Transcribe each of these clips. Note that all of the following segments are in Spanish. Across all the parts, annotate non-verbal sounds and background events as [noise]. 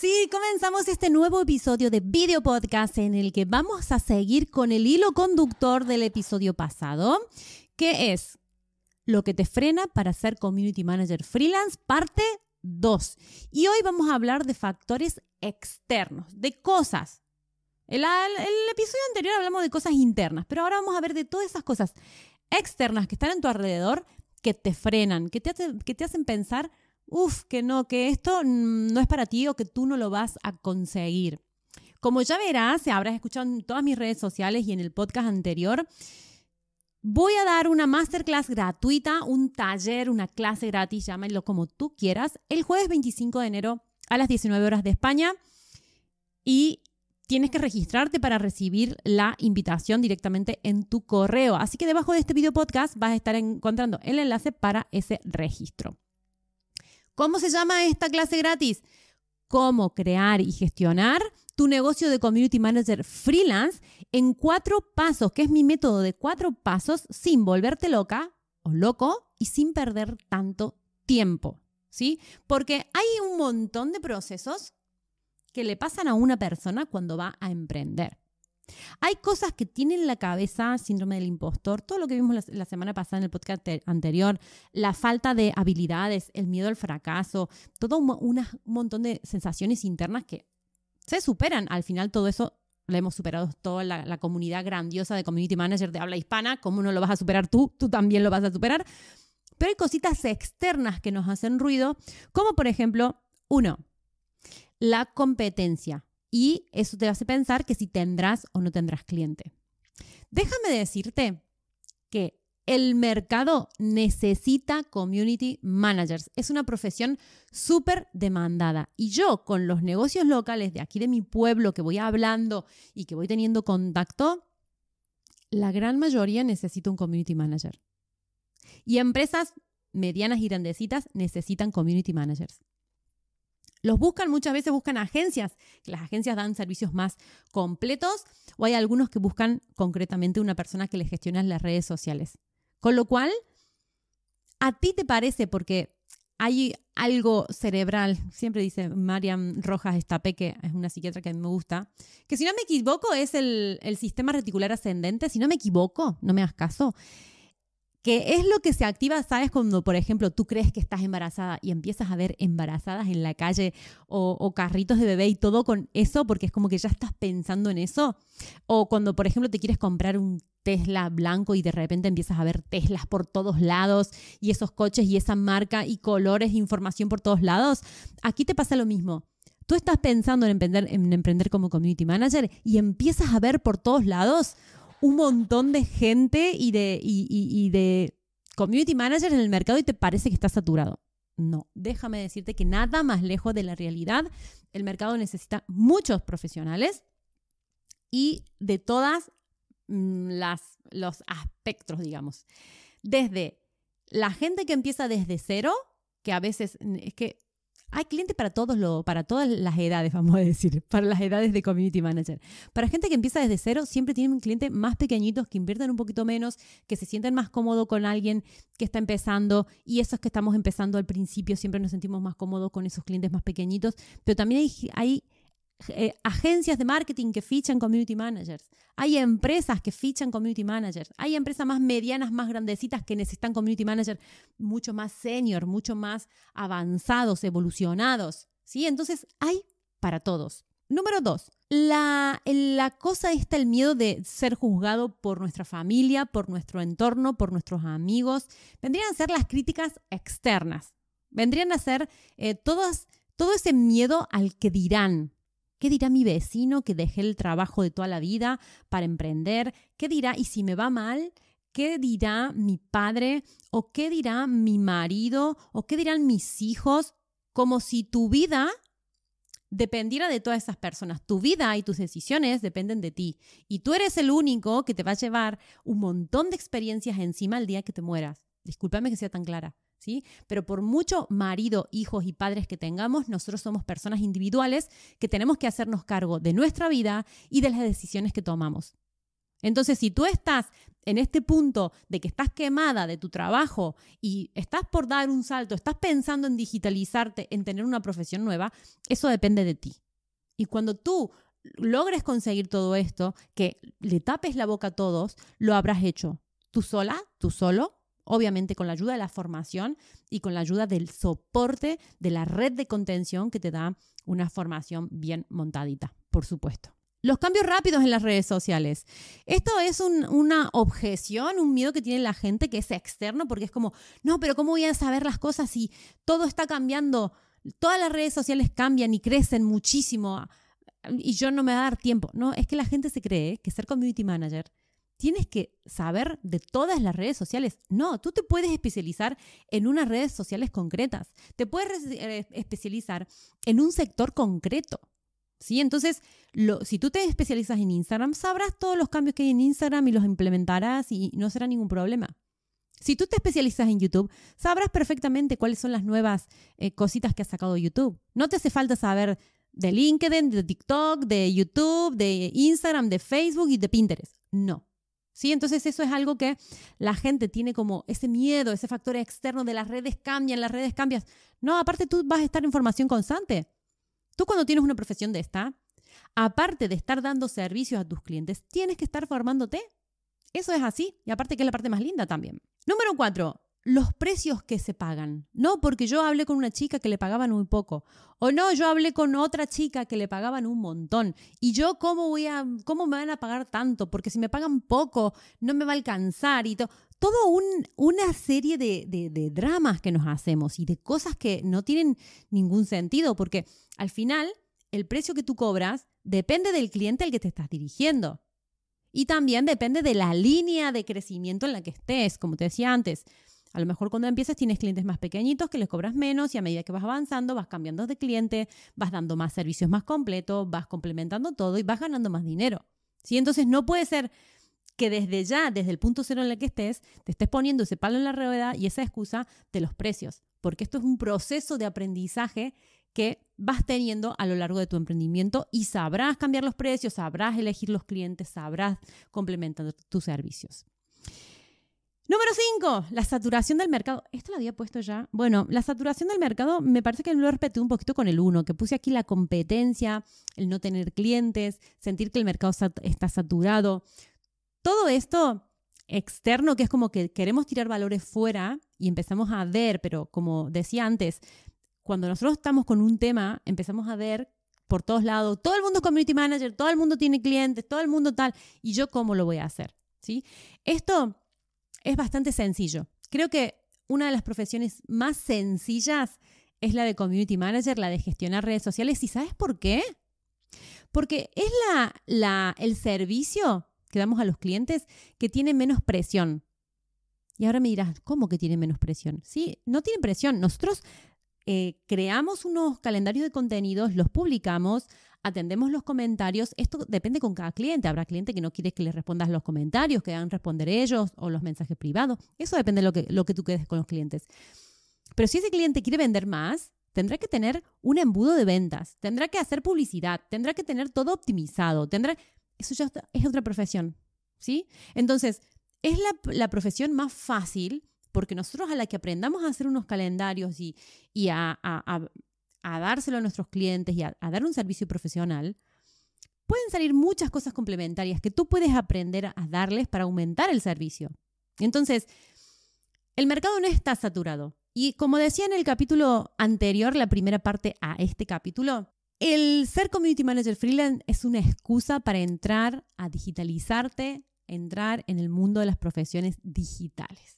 Sí, comenzamos este nuevo episodio de Video Podcast en el que vamos a seguir con el hilo conductor del episodio pasado, que es lo que te frena para ser community manager freelance, parte 2. Y hoy vamos a hablar de factores externos, de cosas. El, el, episodio anterior hablamos de cosas internas, pero ahora vamos a ver de todas esas cosas externas que están en tu alrededor que te frenan, que te, que te hacen pensar Uf, que no, que esto no es para ti o que tú no lo vas a conseguir. Como ya verás, habrás escuchado en todas mis redes sociales y en el podcast anterior, Voy a dar una masterclass gratuita, un taller, una clase gratis, llámelo como tú quieras, el jueves 25 de enero a las 19 horas de España. Y tienes que registrarte para recibir la invitación directamente en tu correo. Así que debajo de este video podcast vas a estar encontrando el enlace para ese registro. ¿Cómo se llama esta clase gratis? Cómo crear y gestionar tu negocio de community manager freelance en cuatro pasos, que es mi método de cuatro pasos sin volverte loca o loco y sin perder tanto tiempo. ¿Sí? Porque hay un montón de procesos que le pasan a una persona cuando va a emprender. Hay cosas que tienen en la cabeza, síndrome del impostor, todo lo que vimos la, semana pasada en el podcast anterior, la falta de habilidades, el miedo al fracaso, todo un, montón de sensaciones internas que se superan. Al final todo eso lo hemos superado toda la, la, comunidad grandiosa de community manager de habla hispana. ¿Cómo no lo vas a superar tú? Tú también lo vas a superar. Pero hay cositas externas que nos hacen ruido, como por ejemplo, uno, la competencia y eso te hace pensar que si tendrás o no tendrás cliente. Déjame decirte que el mercado necesita community managers. Es una profesión súper demandada. Y yo con los negocios locales de aquí de mi pueblo que voy hablando y que voy teniendo contacto, la gran mayoría necesita un community manager. Y empresas medianas y grandecitas necesitan community managers. Los buscan, muchas veces buscan agencias, las agencias dan servicios más completos, o hay algunos que buscan concretamente una persona que les gestiona las redes sociales. Con lo cual, ¿a ti te parece? Porque hay algo cerebral, siempre dice Marian Rojas Estape, que es una psiquiatra que a mí me gusta, que si no me equivoco es el, el sistema reticular ascendente, si no me equivoco, no me hagas caso, que es lo que se activa, ¿sabes? Cuando, por ejemplo, tú crees que estás embarazada y empiezas a ver embarazadas en la calle o, carritos de bebé y todo con eso, porque es como que ya estás pensando en eso. O cuando, por ejemplo, te quieres comprar un Tesla blanco y de repente empiezas a ver Teslas por todos lados y esos coches y esa marca y colores, información por todos lados. Aquí te pasa lo mismo. Tú estás pensando en emprender, en emprender como community manager y empiezas a ver por todos lados un montón de gente y de, de community managers en el mercado y te parece que está saturado. No, déjame decirte que nada más lejos de la realidad. El mercado necesita muchos profesionales y de todas mm, las, los aspectos, digamos. Desde la gente que empieza desde cero, que a veces es que hay clientes para, todos los para todas las edades, [laughs] vamos a decir, para las edades de community manager. Para gente que empieza desde cero, siempre tienen clientes más pequeñitos que invierten un poquito menos, que se sienten más cómodo con alguien que está empezando y esos que estamos empezando al principio siempre nos sentimos más cómodos con esos clientes más pequeñitos, pero también hay, hay eh, agencias de marketing que fichan community managers, hay empresas que fichan community managers, hay empresas más medianas, más grandecitas que necesitan community managers mucho más senior, mucho más avanzados, evolucionados. ¿sí? Entonces hay para todos. Número dos, la, cosa está el miedo de ser juzgado por nuestra familia, por nuestro entorno, por nuestros amigos. Vendrían a ser las críticas externas. Vendrían a ser eh, todo ese miedo al que dirán, ¿Qué dirá mi vecino que dejé el trabajo de toda la vida para emprender? ¿Qué dirá? ¿Y si me va mal? ¿Qué dirá mi padre? ¿O qué dirá mi marido? ¿O qué dirán mis hijos? Como si tu vida dependiera de todas esas personas. Tu vida y tus decisiones dependen de ti. Y tú eres el único que te va a llevar un montón de experiencias encima el día que te mueras. Discúlpame que sea tan clara. Pero por mucho marido, hijos y padres que tengamos, nosotros somos personas individuales que tenemos que hacernos cargo de nuestra vida y de las decisiones que tomamos. Entonces, si tú estás en este punto de que estás quemada de tu trabajo y estás por dar un salto, estás pensando en digitalizarte, en tener una profesión nueva, eso depende de ti. Y cuando tú logres conseguir todo esto, que le tapes la boca a todos, lo habrás hecho tú sola, tú solo, obviamente con la ayuda de la formación y con la ayuda del soporte de la red de contención que te da una formación bien montadita, por supuesto. Los cambios rápidos en las redes sociales. Esto es una objeción, un miedo que tiene la gente que es externo, porque es como, no, pero ¿cómo voy a saber las cosas si todo está cambiando? Todas las redes sociales cambian y crecen muchísimo ah, y yo no me va a dar tiempo. No, es que la gente se cree que ser community manager tienes que saber de todas las redes sociales. No, tú te puedes especializar en unas redes sociales concretas. Te puedes eh, especializar en un sector concreto. ¿Sí? Entonces, si tú te especializas en Instagram, sabrás todos los cambios que hay en Instagram y los implementarás y no será ningún problema. Si tú te especializas en YouTube, sabrás perfectamente cuáles son las nuevas eh, cositas que ha sacado YouTube. No te hace falta saber de LinkedIn, de TikTok, de YouTube, de Instagram, de Facebook y de Pinterest. No. ¿Sí? Entonces eso es algo que la gente tiene como ese miedo, ese factor externo de las redes cambian, las redes cambian. No, aparte tú vas a estar en formación constante. Tú cuando tienes una profesión de esta, aparte de estar dando servicios a tus clientes, tienes que estar formándote. Eso es así y aparte que es la parte más linda también. Número cuatro, los precios que se pagan. No, porque yo hablé con una chica que le pagaban muy poco. O no, yo hablé con otra chica que le pagaban un montón. Y yo, ¿cómo, voy a, cómo me van a pagar tanto? Porque si me pagan poco, no me va a alcanzar y todo. Todo un, una serie de dramas que nos hacemos y de cosas que no tienen ningún sentido, porque al final el precio que tú cobras depende del cliente al que te estás dirigiendo. Y también depende de la línea de crecimiento en la que estés, como te decía antes. A lo mejor cuando empiezas tienes clientes más pequeñitos que les cobras menos y a medida que vas avanzando vas cambiando de cliente, vas dando más servicios más completos, vas complementando todo y vas ganando más dinero. Entonces no puede ser que desde ya, desde el punto cero en el que estés, te estés poniendo ese palo en la rueda y esa excusa de los precios, porque esto es un proceso de aprendizaje que vas teniendo a lo largo de tu emprendimiento y sabrás cambiar los precios, sabrás elegir los clientes, sabrás complementar tus servicios. Número 5, la saturación del mercado. Esto lo había puesto ya. Bueno, la saturación del mercado me parece que lo repetí un poquito con el 1, que puse aquí la competencia, el no tener clientes, sentir que el mercado está saturado. Todo esto externo, que es como que queremos tirar valores fuera y empezamos a ver, pero como decía antes, cuando nosotros estamos con un tema, empezamos a ver por todos lados, todo el mundo es community manager, todo el mundo tiene clientes, todo el mundo tal, y yo cómo lo voy a hacer, ¿sí? Esto es bastante sencillo. Creo que una de las profesiones más sencillas es la de community manager, la de gestionar redes sociales. ¿Y sabes por qué? Porque es la, la, el servicio que damos a los clientes que tiene menos presión. Y ahora me dirás, ¿cómo que tiene menos presión? Sí, no tiene presión. Nosotros eh, creamos unos calendarios de contenidos, los publicamos, atendemos los comentarios. Esto depende con cada cliente. Habrá cliente que no quiere que le respondas los comentarios, que hagan responder ellos o los mensajes privados. Eso depende de lo que, lo que tú quedes con los clientes. Pero si ese cliente quiere vender más, tendrá que tener un embudo de ventas, tendrá que hacer publicidad, tendrá que tener todo optimizado, tendrá... Eso ya es otra profesión, ¿sí? Entonces, es la profesión más fácil porque nosotros a la que aprendamos a hacer unos calendarios y, a, a, dárselo a nuestros clientes y a, dar un servicio profesional, pueden salir muchas cosas complementarias que tú puedes aprender a darles para aumentar el servicio. Entonces, el mercado no está saturado. Y como decía en el capítulo anterior, la primera parte a este capítulo, el ser community manager freelance es una excusa para entrar a digitalizarte, entrar en el mundo de las profesiones digitales.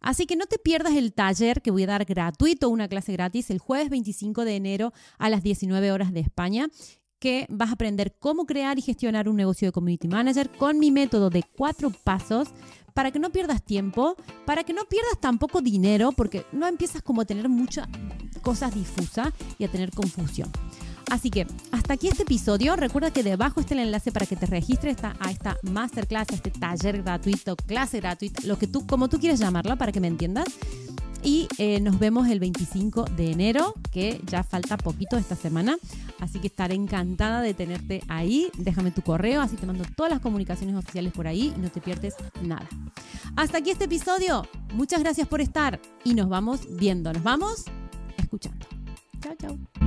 Así que no te pierdas el taller que voy a dar gratuito, una clase gratis, el jueves 25 de enero a las 19 horas de España que vas a aprender cómo crear y gestionar un negocio de community manager con mi método de cuatro pasos para que no pierdas tiempo, para que no pierdas tampoco dinero, porque no empiezas como a tener muchas cosas difusas y a tener confusión. Así que hasta aquí este episodio. Recuerda que debajo está el enlace para que te registres a esta masterclass, a este taller gratuito, clase gratuita, lo que tú, como tú quieras llamarla, para que me entiendas. Y eh, nos vemos el 25 de enero, que ya falta poquito esta semana. Así que estaré encantada de tenerte ahí. Déjame tu correo, así te mando todas las comunicaciones oficiales por ahí y no te pierdes nada. Hasta aquí este episodio. Muchas gracias por estar y nos vamos viendo. Nos vamos escuchando. Chao, chao.